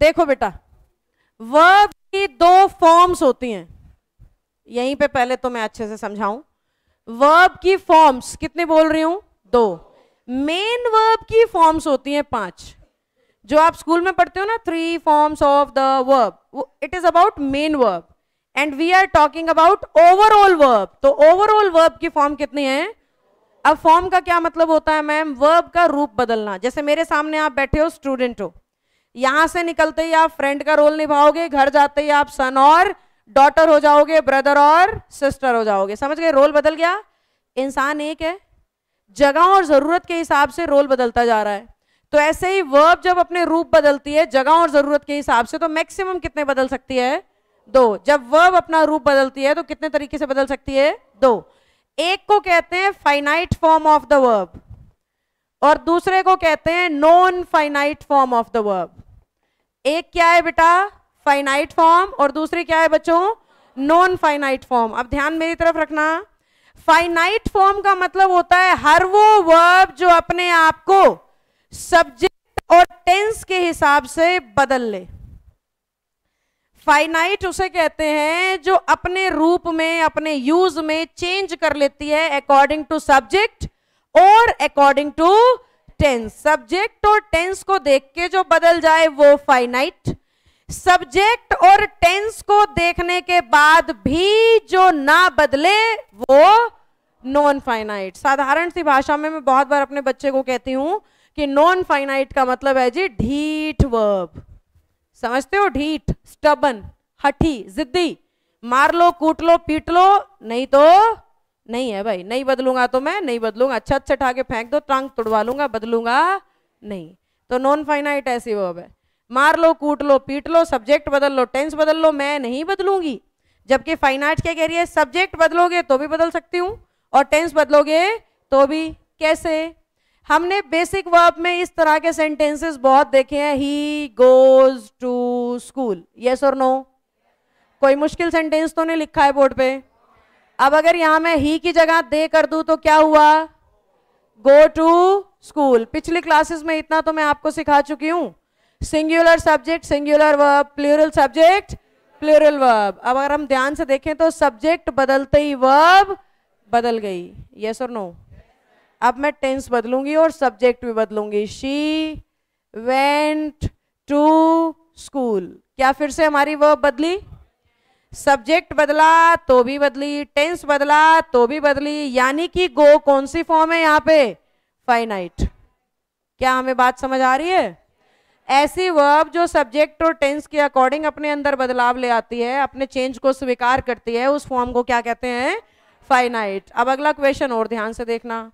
देखो बेटा वर्ब की दो फॉर्म्स होती हैं यहीं पे पहले तो मैं अच्छे से समझाऊं वर्ब की फॉर्म्स कितनी बोल रही हूं दो मेन वर्ब की फॉर्म्स होती हैं पांच जो आप स्कूल में पढ़ते हो ना three forms of the verb it is about main verb and we are talking about overall verb तो ओवरऑल वर्ब की फॉर्म कितनी है अब फॉर्म का क्या मतलब होता है मैम वर्ब का रूप बदलना जैसे मेरे सामने आप बैठे हो स्टूडेंट हो यहां से निकलते ही आप फ्रेंड का रोल निभाओगे घर जाते ही आप सन और डॉटर हो जाओगे ब्रदर और सिस्टर हो जाओगे समझ गए रोल बदल गया इंसान एक है जगह और जरूरत के हिसाब से रोल बदलता जा रहा है तो ऐसे ही वर्ब जब अपने रूप बदलती है जगह और जरूरत के हिसाब से तो मैक्सिमम कितने बदल सकती है दो जब वर्ब अपना रूप बदलती है तो कितने तरीके से बदल सकती है दो एक को कहते हैं finite form of the verb और दूसरे को कहते हैं non finite form of the verb एक क्या है बेटा फाइनाइट फॉर्म और दूसरी क्या है बच्चों नॉन फाइनाइट फॉर्म अब ध्यान मेरी तरफ रखना फाइनाइट फॉर्म का मतलब होता है हर वो वर्ब जो अपने आप को सब्जेक्ट और टेंस के हिसाब से बदल ले फाइनाइट उसे कहते हैं जो अपने रूप में अपने यूज में चेंज कर लेती है अकॉर्डिंग टू सब्जेक्ट और अकॉर्डिंग टू टेंस सब्जेक्ट और टेंस को देख के जो बदल जाए वो फाइनाइट सब्जेक्ट और टेंस को देखने के बाद भी जो ना बदले वो नॉन फाइनाइट साधारण सी भाषा में मैं बहुत बार अपने बच्चे को कहती हूं कि नॉन फाइनाइट का मतलब है जी ढीठ वर्ब समझते हो ढीठ स्टबन हठी जिद्दी मार लो कूट लो पीट लो नहीं तो नहीं है भाई नहीं बदलूंगा तो मैं नहीं बदलूंगा छत अच्छा, से अच्छा ठाके फेंक दो ट्रांक तुड़वा लूंगा बदलूंगा नहीं तो नॉन फाइनाइट ऐसी वो है मार लो कूट लो पीट लो सब्जेक्ट बदल लो टेंस बदल लो मैं नहीं बदलूंगी जबकि फाइनाइट क्या कह रही है सब्जेक्ट बदलोगे तो भी बदल सकती हूँ और टेंस बदलोगे तो भी कैसे हमने बेसिक वर्ब में इस तरह के सेंटेंसेस बहुत देखे हैं he goes to school yes और नो कोई मुश्किल सेंटेंस तो नहीं लिखा है बोर्ड पे अब अगर यहां मैं ही की जगह दे कर दू तो क्या हुआ गो टू स्कूल पिछली क्लासेस में इतना तो मैं आपको सिखा चुकी हूं singular subject singular verb plural subject plural verb अब अगर हम ध्यान से देखें तो सब्जेक्ट बदलते ही वर्ब बदल गई यस और नो अब मैं टेंस बदलूंगी और सब्जेक्ट भी बदलूंगी शी वेंट टू स्कूल क्या फिर से हमारी वर्ब बदली सब्जेक्ट बदला तो भी बदली टेंस बदला तो भी बदली यानी कि गो कौन सी फॉर्म है यहाँ पे फाइनाइट क्या हमें बात समझ आ रही है ऐसी वर्ब जो सब्जेक्ट और टेंस के अकॉर्डिंग अपने अंदर बदलाव ले आती है अपने चेंज को स्वीकार करती है उस फॉर्म को क्या कहते हैं फाइनाइट अब अगला क्वेश्चन और ध्यान से देखना